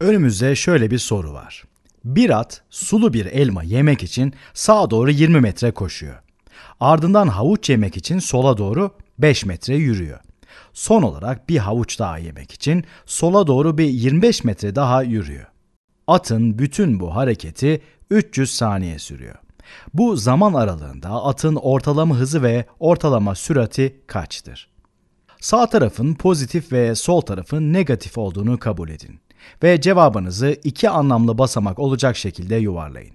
Önümüzde şöyle bir soru var. Bir at sulu bir elma yemek için sağa doğru 20 metre koşuyor. Ardından havuç yemek için sola doğru 5 metre yürüyor. Son olarak bir havuç daha yemek için sola doğru bir 25 metre daha yürüyor. Atın bütün bu hareketi 300 saniye sürüyor. Bu zaman aralığında atın ortalama hızı ve ortalama sürati kaçtır? Sağ tarafın pozitif ve sol tarafın negatif olduğunu kabul edin. Ve cevabınızı iki anlamlı basamak olacak şekilde yuvarlayın.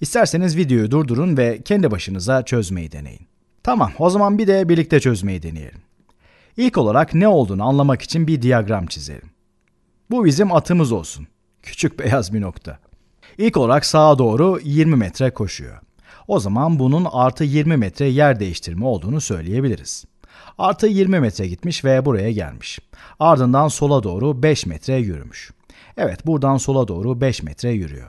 İsterseniz videoyu durdurun ve kendi başınıza çözmeyi deneyin. Tamam, o zaman bir de birlikte çözmeyi deneyelim. İlk olarak ne olduğunu anlamak için bir diyagram çizelim. Bu bizim atımız olsun. Küçük beyaz bir nokta. İlk olarak sağa doğru 20 metre koşuyor. O zaman bunun artı 20 metre yer değiştirme olduğunu söyleyebiliriz. Artı 20 metre gitmiş ve buraya gelmiş. Ardından sola doğru 5 metre yürümüş. Evet buradan sola doğru 5 metre yürüyor.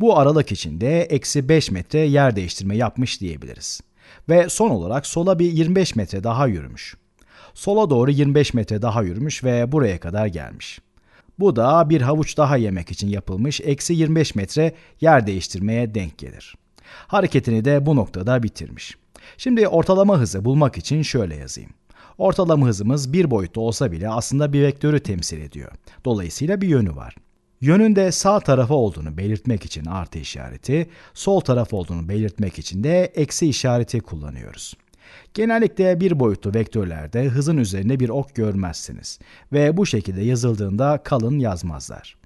Bu aralık içinde eksi 5 metre yer değiştirme yapmış diyebiliriz. Ve son olarak sola bir 25 metre daha yürümüş. Sola doğru 25 metre daha yürümüş ve buraya kadar gelmiş. Bu da bir havuç daha yemek için yapılmış eksi 25 metre yer değiştirmeye denk gelir. Hareketini de bu noktada bitirmiş. Şimdi ortalama hızı bulmak için şöyle yazayım. Ortalama hızımız bir boyutta olsa bile aslında bir vektörü temsil ediyor. Dolayısıyla bir yönü var. Yönün de sağ tarafı olduğunu belirtmek için artı işareti, sol taraf olduğunu belirtmek için de eksi işareti kullanıyoruz. Genellikle bir boyutlu vektörlerde hızın üzerinde bir ok görmezsiniz ve bu şekilde yazıldığında kalın yazmazlar.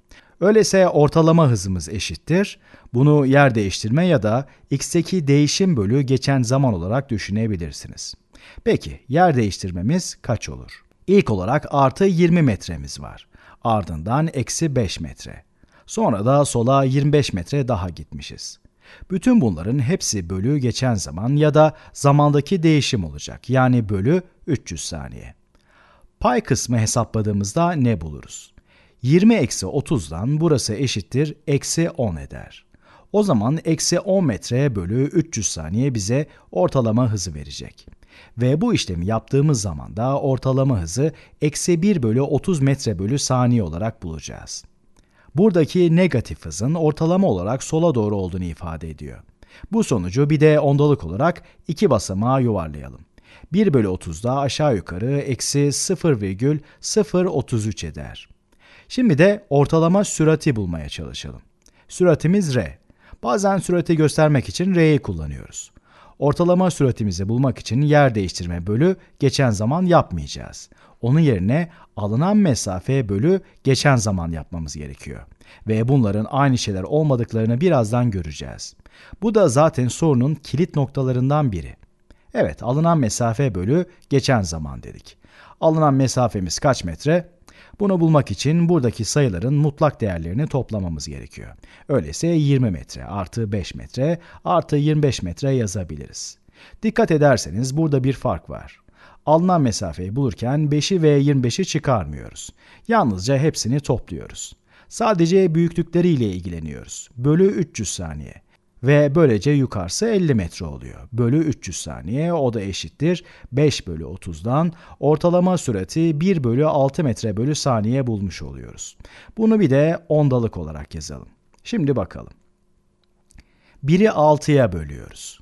Öyleyse ortalama hızımız eşittir. Bunu yer değiştirme ya da x'teki değişim bölü geçen zaman olarak düşünebilirsiniz. Peki yer değiştirmemiz kaç olur? İlk olarak artı 20 metremiz var. Ardından eksi 5 metre. Sonra da sola 25 metre daha gitmişiz. Bütün bunların hepsi bölü geçen zaman ya da zamandaki değişim olacak. Yani bölü 300 saniye. Pay kısmı hesapladığımızda ne buluruz? 20 eksi 30'dan burası eşittir eksi 10 eder. O zaman eksi 10 metre bölü 300 saniye bize ortalama hızı verecek. Ve bu işlemi yaptığımız zaman da ortalama hızı eksi 1 bölü 30 metre bölü saniye olarak bulacağız. Buradaki negatif hızın ortalama olarak sola doğru olduğunu ifade ediyor. Bu sonucu bir de ondalık olarak iki basamağa yuvarlayalım. 1 bölü 30'da aşağı yukarı eksi 0,033 eder. Şimdi de ortalama sürati bulmaya çalışalım. Süratimiz r. Bazen sürati göstermek için r'yi kullanıyoruz. Ortalama süratimizi bulmak için yer değiştirme bölü geçen zaman yapmayacağız. Onun yerine alınan mesafe bölü geçen zaman yapmamız gerekiyor. Ve bunların aynı şeyler olmadıklarını birazdan göreceğiz. Bu da zaten sorunun kilit noktalarından biri. Evet alınan mesafe bölü geçen zaman dedik. Alınan mesafemiz kaç metre? Bunu bulmak için buradaki sayıların mutlak değerlerini toplamamız gerekiyor. Öyleyse 20 metre artı 5 metre artı 25 metre yazabiliriz. Dikkat ederseniz burada bir fark var. Alınan mesafeyi bulurken 5'i ve 25'i çıkarmıyoruz. Yalnızca hepsini topluyoruz. Sadece büyüklükleriyle ilgileniyoruz. Bölü 300 saniye ve böylece yukarısı 50 metre oluyor. Bölü 300 saniye o da eşittir 5 bölü 30'dan ortalama sürati 1 bölü 6 metre bölü saniye bulmuş oluyoruz. Bunu bir de ondalık olarak yazalım. Şimdi bakalım. 1'i 6'ya bölüyoruz.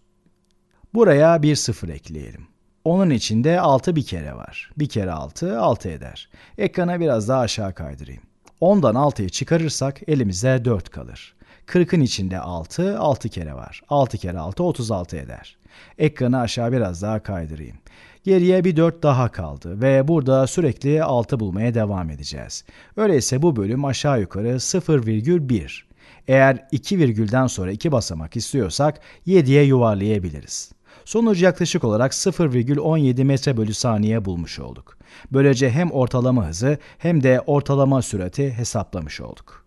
Buraya bir sıfır ekleyelim. Onun içinde 6 bir kere var. Bir kere 6, 6 eder. Ekrana biraz daha aşağı kaydırayım. 10'dan 6'yı çıkarırsak elimize 4 kalır. 40'ın içinde 6, 6 kere var. 6 kere 6 36 eder. Ekranı aşağı biraz daha kaydırayım. Geriye bir 4 daha kaldı ve burada sürekli 6 bulmaya devam edeceğiz. Öyleyse bu bölüm aşağı yukarı 0,1. Eğer 2 virgülden sonra 2 basamak istiyorsak 7'ye yuvarlayabiliriz. Sonuç yaklaşık olarak 0,17 metre bölü saniye bulmuş olduk. Böylece hem ortalama hızı hem de ortalama sürati hesaplamış olduk.